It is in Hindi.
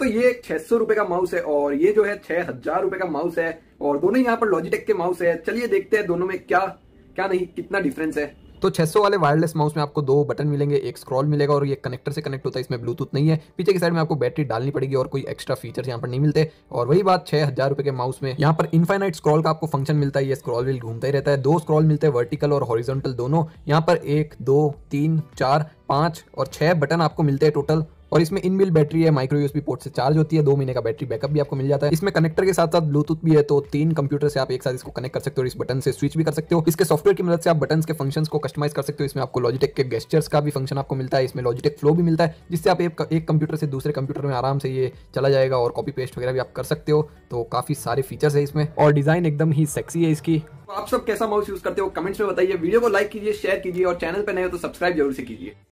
तो, तो ये छह सौ रुपए का माउस है और ये जो है छह हजार रुपए का माउस है और दोनों यहाँ पर लॉजिटेक के माउस है चलिए देखते हैं दोनों में क्या क्या नहीं कितना डिफरेंस है तो 600 वाले वायरलेस माउस में आपको दो बटन मिलेंगे एक स्क्रॉल मिलेगा और ये कनेक्टर से कनेक्ट होता है इसमें ब्लूटूथ नहीं है पीछे की साइड में आपको बैटरी डालनी पड़ेगी और कोई एक्स्ट्रा फीचर्स यहाँ पर नहीं मिलते और वही बात छह हजार रुपए के माउस में यहाँ पर इनफाइनाइट स्क्रॉल का आपको फंक्शन मिलता है ये स्क्रॉल व्हील घूमता ही रहता है दो स्क्रॉल मिलते हैं वर्टिकल और हॉरिजोनटल दोनों यहाँ पर एक दो तीन चार पाँच और छः बटन आपको मिलते हैं टोटल और इसमें इनबिल बैटरी है माइक्रो यूएसबी पोर्ट से चार्ज होती है दो महीने का बैटरी बैकअप भी आपको मिल जाता है इसमें कनेक्टर के साथ साथ ब्लूटूथ भी है तो तीन कंप्यूटर से आप एक साथ इसको कनेक्ट कर सकते हो इस बटन से स्विच भी कर सकते हो इसके सॉफ्टवेयर की मदद से आप बटन के फंक्शन को कस्टमाइज कर सकते हो इसमें आपको लॉजिटेक के गेस्टर्स का भी फंक्शन आपको मिलता है इसमें लॉजिटेक फ्लो भी मिलता है जिससे आप एक, एक कंप्यूटर से दूसरे कंप्यूटर में आराम से ये चला जाएगा और कॉपी पेस्ट वगैरह भी आप कर सकते हो तो काफी सारे फीचर्स है इसमें और डिजाइन एकदम ही सेक्सी है इसकी आप सब कैसा माउस यूज करते हो कमेंट्स में बताइए वीडियो को लाइक कीजिए शेयर कीजिए और चैनल पर नए हो तो सब्सक्राइब जरूर से कीजिए